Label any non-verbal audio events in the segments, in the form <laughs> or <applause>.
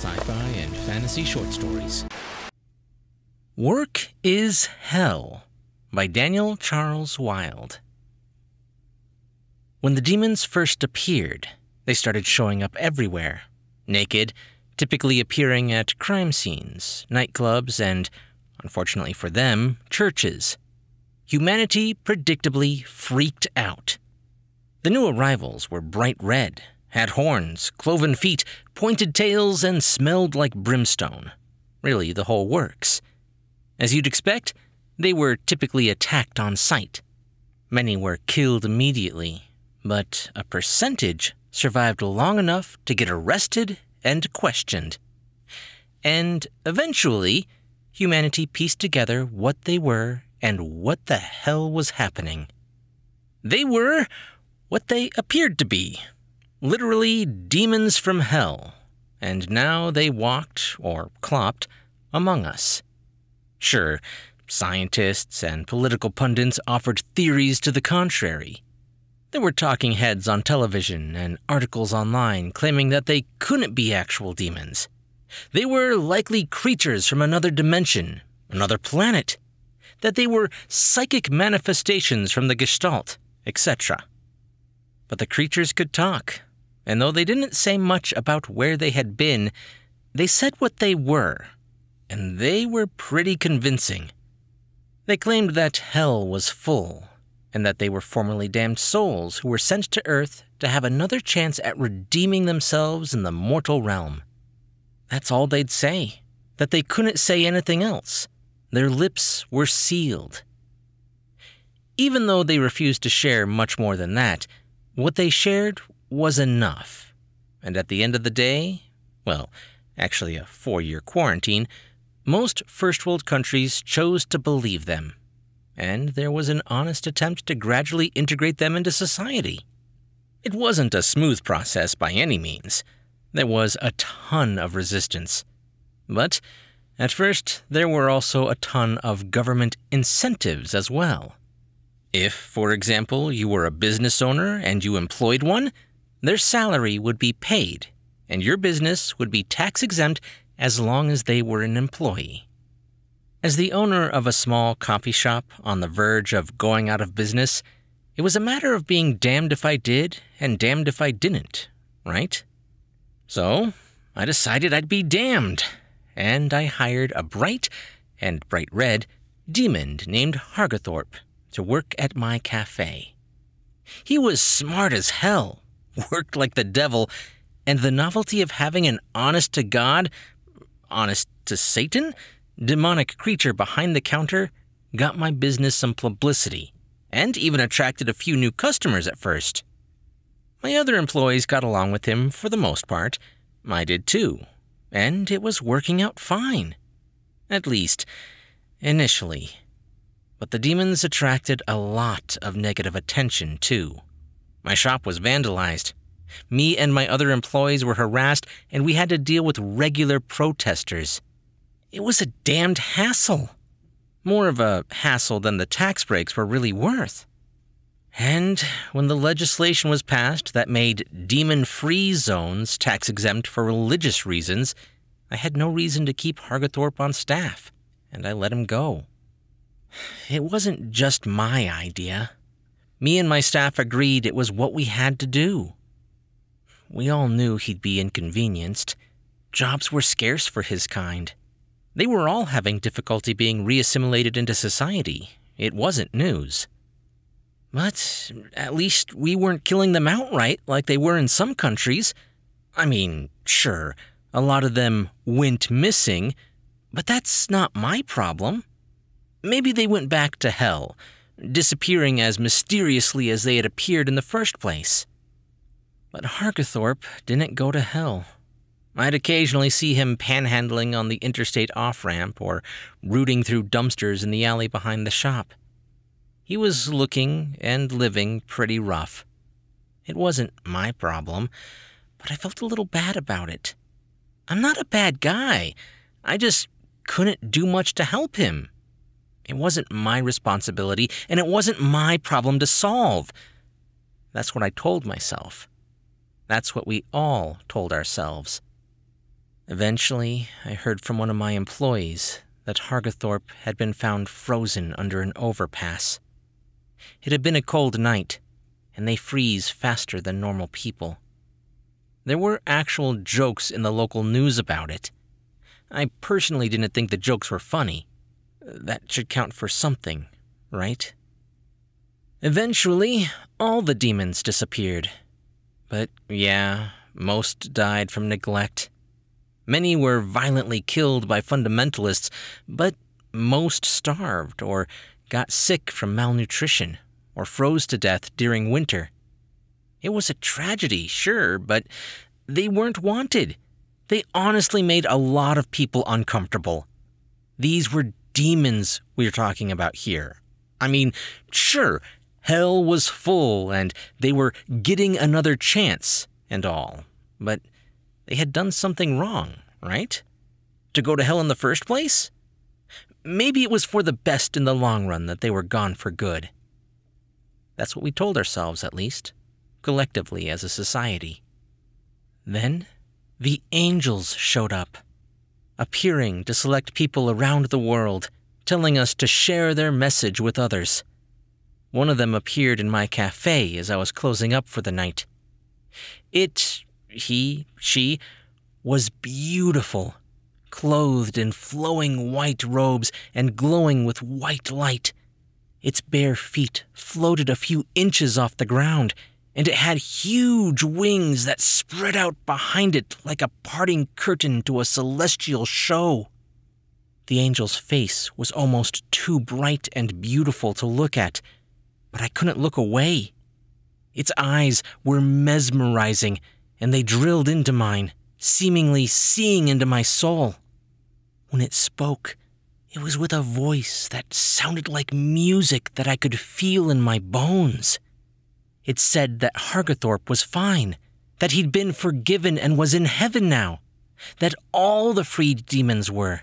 sci fi and fantasy short stories. Work is Hell by Daniel Charles Wilde. When the demons first appeared, they started showing up everywhere, naked, typically appearing at crime scenes, nightclubs, and, unfortunately for them, churches. Humanity predictably freaked out. The new arrivals were bright red, had horns, cloven feet, pointed tails, and smelled like brimstone. Really, the whole works. As you'd expect, they were typically attacked on sight. Many were killed immediately, but a percentage survived long enough to get arrested and questioned. And eventually, humanity pieced together what they were and what the hell was happening. They were what they appeared to be literally demons from hell, and now they walked, or clopped, among us. Sure, scientists and political pundits offered theories to the contrary. There were talking heads on television and articles online claiming that they couldn't be actual demons. They were likely creatures from another dimension, another planet, that they were psychic manifestations from the Gestalt, etc. But the creatures could talk, and though they didn't say much about where they had been, they said what they were, and they were pretty convincing. They claimed that hell was full, and that they were formerly damned souls who were sent to earth to have another chance at redeeming themselves in the mortal realm. That's all they'd say, that they couldn't say anything else. Their lips were sealed. Even though they refused to share much more than that, what they shared was enough. And at the end of the day, well, actually a four year quarantine, most first world countries chose to believe them. And there was an honest attempt to gradually integrate them into society. It wasn't a smooth process by any means. There was a ton of resistance. But at first, there were also a ton of government incentives as well. If, for example, you were a business owner and you employed one, their salary would be paid, and your business would be tax exempt as long as they were an employee. As the owner of a small coffee shop on the verge of going out of business, it was a matter of being damned if I did and damned if I didn't, right? So, I decided I'd be damned, and I hired a bright and bright red demon named Hargathorpe to work at my cafe. He was smart as hell, <laughs> worked like the devil, and the novelty of having an honest to God, honest to Satan, demonic creature behind the counter got my business some publicity and even attracted a few new customers at first. My other employees got along with him for the most part. I did too. And it was working out fine. At least, initially. But the demons attracted a lot of negative attention, too. My shop was vandalized. Me and my other employees were harassed, and we had to deal with regular protesters. It was a damned hassle. More of a hassle than the tax breaks were really worth. And when the legislation was passed that made demon free zones tax exempt for religious reasons, I had no reason to keep Hargathorpe on staff, and I let him go. It wasn't just my idea. Me and my staff agreed it was what we had to do. We all knew he'd be inconvenienced. Jobs were scarce for his kind. They were all having difficulty being reassimilated into society. It wasn't news. But at least we weren't killing them outright like they were in some countries. I mean, sure, a lot of them went missing, but that's not my problem. Maybe they went back to hell disappearing as mysteriously as they had appeared in the first place. But Harkathorpe didn't go to hell. I'd occasionally see him panhandling on the interstate off ramp or rooting through dumpsters in the alley behind the shop. He was looking and living pretty rough. It wasn't my problem, but I felt a little bad about it. I'm not a bad guy. I just couldn't do much to help him. It wasn't my responsibility, and it wasn't my problem to solve. That's what I told myself. That's what we all told ourselves. Eventually, I heard from one of my employees that Hargathorpe had been found frozen under an overpass. It had been a cold night, and they freeze faster than normal people. There were actual jokes in the local news about it. I personally didn't think the jokes were funny. That should count for something, right? Eventually, all the demons disappeared. But yeah, most died from neglect. Many were violently killed by fundamentalists, but most starved or got sick from malnutrition or froze to death during winter. It was a tragedy, sure, but they weren't wanted. They honestly made a lot of people uncomfortable. These were demons we're talking about here. I mean, sure, hell was full and they were getting another chance and all, but they had done something wrong, right? To go to hell in the first place? Maybe it was for the best in the long run that they were gone for good. That's what we told ourselves, at least, collectively as a society. Then the angels showed up appearing to select people around the world, telling us to share their message with others. One of them appeared in my cafe as I was closing up for the night. It, he, she, was beautiful, clothed in flowing white robes and glowing with white light. Its bare feet floated a few inches off the ground and it had huge wings that spread out behind it like a parting curtain to a celestial show. The angel's face was almost too bright and beautiful to look at, but I couldn't look away. Its eyes were mesmerizing, and they drilled into mine, seemingly seeing into my soul. When it spoke, it was with a voice that sounded like music that I could feel in my bones. It said that Hargathorpe was fine, that he'd been forgiven and was in heaven now, that all the freed demons were,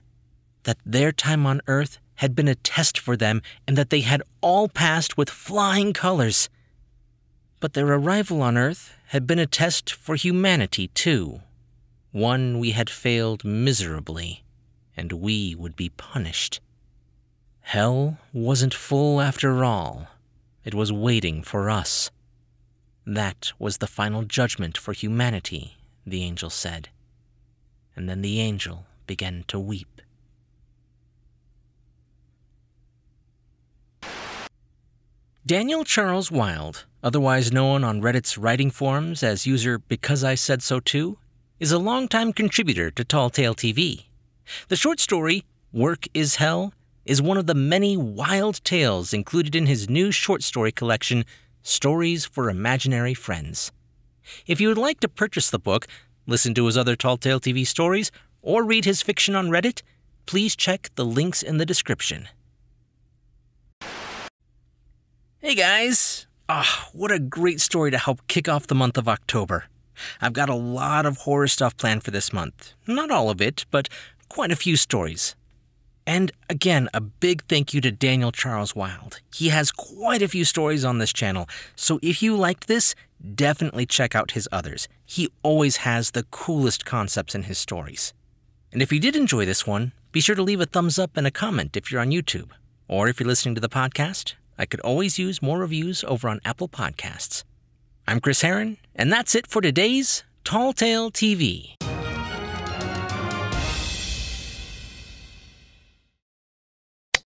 that their time on earth had been a test for them and that they had all passed with flying colors. But their arrival on earth had been a test for humanity, too. One we had failed miserably, and we would be punished. Hell wasn't full after all. It was waiting for us. That was the final judgment for humanity, the angel said. And then the angel began to weep. Daniel Charles Wild, otherwise known on Reddit's writing forums as user Because I Said So Too, is a longtime contributor to Tall Tale TV. The short story, Work is Hell, is one of the many wild tales included in his new short story collection, Stories for Imaginary Friends. If you would like to purchase the book, listen to his other Tall Tale TV stories, or read his fiction on Reddit, please check the links in the description. Hey guys! Ah, oh, what a great story to help kick off the month of October. I've got a lot of horror stuff planned for this month. Not all of it, but quite a few stories. And again, a big thank you to Daniel Charles Wild. He has quite a few stories on this channel, so if you liked this, definitely check out his others. He always has the coolest concepts in his stories. And if you did enjoy this one, be sure to leave a thumbs up and a comment if you're on YouTube. Or if you're listening to the podcast, I could always use more reviews over on Apple Podcasts. I'm Chris Herron, and that's it for today's Tall Tale TV.